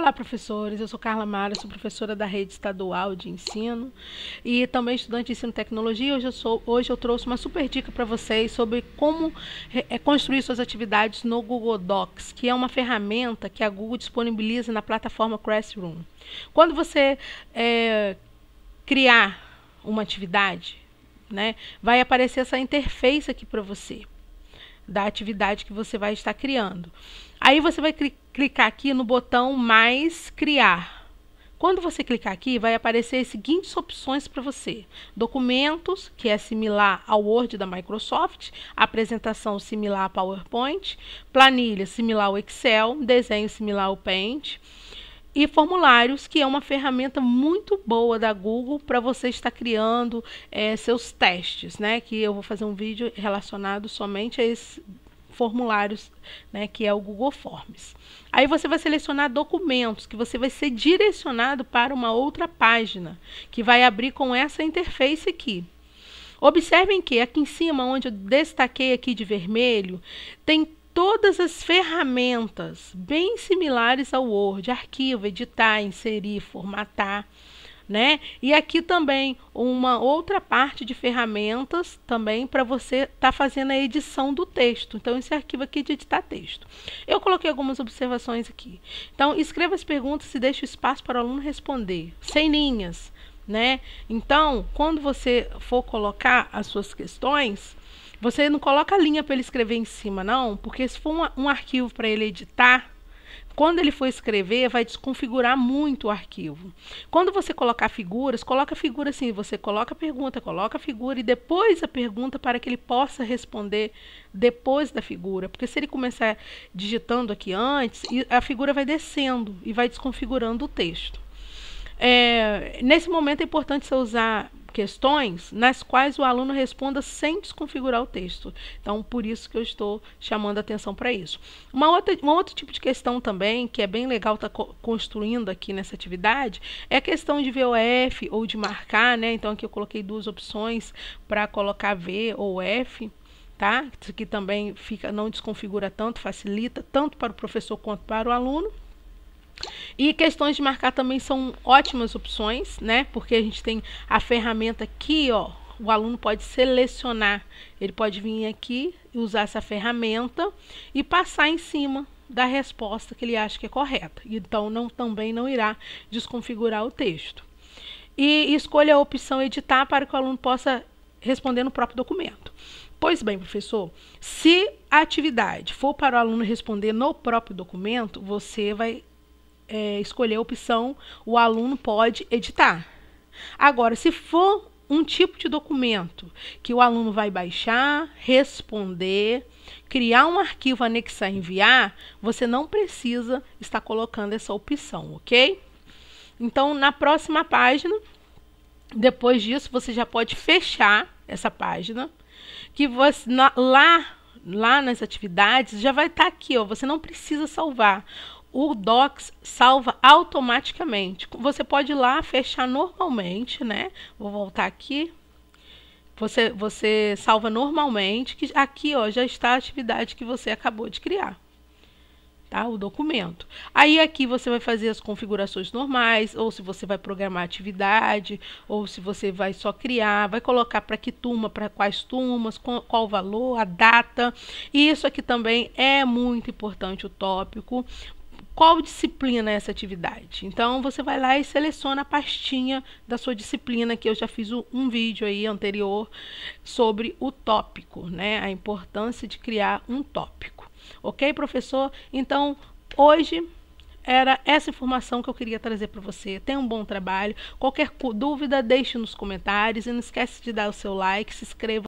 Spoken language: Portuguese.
Olá, professores. Eu sou Carla Mara, sou professora da rede estadual de ensino e também estudante de ensino e tecnologia. Hoje eu, sou, hoje eu trouxe uma super dica para vocês sobre como eh, é, construir suas atividades no Google Docs, que é uma ferramenta que a Google disponibiliza na plataforma Classroom. Quando você é, criar uma atividade, né, vai aparecer essa interface aqui para você da atividade que você vai estar criando. Aí você vai clicar aqui no botão mais criar. Quando você clicar aqui, vai aparecer as seguintes opções para você: documentos, que é similar ao Word da Microsoft, apresentação similar a PowerPoint, planilha similar ao Excel, desenho similar ao Paint e formulários, que é uma ferramenta muito boa da Google para você estar criando é, seus testes, né? Que eu vou fazer um vídeo relacionado somente a esse formulários, né, que é o Google Forms. Aí você vai selecionar documentos, que você vai ser direcionado para uma outra página, que vai abrir com essa interface aqui. Observem que aqui em cima, onde eu destaquei aqui de vermelho, tem todas as ferramentas bem similares ao Word, arquivo, editar, inserir, formatar né? E aqui também uma outra parte de ferramentas também para você estar tá fazendo a edição do texto. Então, esse arquivo aqui de editar texto. Eu coloquei algumas observações aqui. Então, escreva as perguntas e deixe espaço para o aluno responder, sem linhas, né? Então, quando você for colocar as suas questões, você não coloca a linha para ele escrever em cima, não, porque se for um, um arquivo para ele editar, quando ele for escrever, vai desconfigurar muito o arquivo. Quando você colocar figuras, coloca figura assim, você coloca a pergunta, coloca a figura e depois a pergunta para que ele possa responder depois da figura. Porque se ele começar digitando aqui antes, a figura vai descendo e vai desconfigurando o texto. É, nesse momento é importante você usar questões nas quais o aluno responda sem desconfigurar o texto. Então, por isso que eu estou chamando a atenção para isso. Uma outra, um outro tipo de questão também, que é bem legal estar tá co construindo aqui nessa atividade, é a questão de ver o F ou de marcar, né? Então, aqui eu coloquei duas opções para colocar V ou F tá? Que também fica, não desconfigura tanto, facilita tanto para o professor quanto para o aluno. E questões de marcar também são ótimas opções, né? Porque a gente tem a ferramenta aqui, ó. O aluno pode selecionar, ele pode vir aqui e usar essa ferramenta e passar em cima da resposta que ele acha que é correta. Então, não, também não irá desconfigurar o texto. E escolha a opção editar para que o aluno possa responder no próprio documento. Pois bem, professor, se a atividade for para o aluno responder no próprio documento, você vai é, escolher a opção o aluno pode editar. Agora, se for um tipo de documento que o aluno vai baixar, responder, criar um arquivo, anexar, enviar, você não precisa estar colocando essa opção, ok? Então, na próxima página, depois disso, você já pode fechar essa página, que você, na, lá, lá nas atividades, já vai estar tá aqui, ó, você não precisa salvar o Docs salva automaticamente. Você pode ir lá fechar normalmente, né? Vou voltar aqui. Você, você salva normalmente, que aqui ó, já está a atividade que você acabou de criar. Tá? O documento. Aí aqui você vai fazer as configurações normais, ou se você vai programar atividade, ou se você vai só criar, vai colocar para que turma, para quais turmas, qual, qual valor, a data. E isso aqui também é muito importante o tópico, qual disciplina é essa atividade. Então você vai lá e seleciona a pastinha da sua disciplina, que eu já fiz um vídeo aí anterior sobre o tópico, né? A importância de criar um tópico. OK, professor? Então, hoje era essa informação que eu queria trazer para você. Tenha um bom trabalho. Qualquer dúvida, deixe nos comentários e não esquece de dar o seu like, se inscreva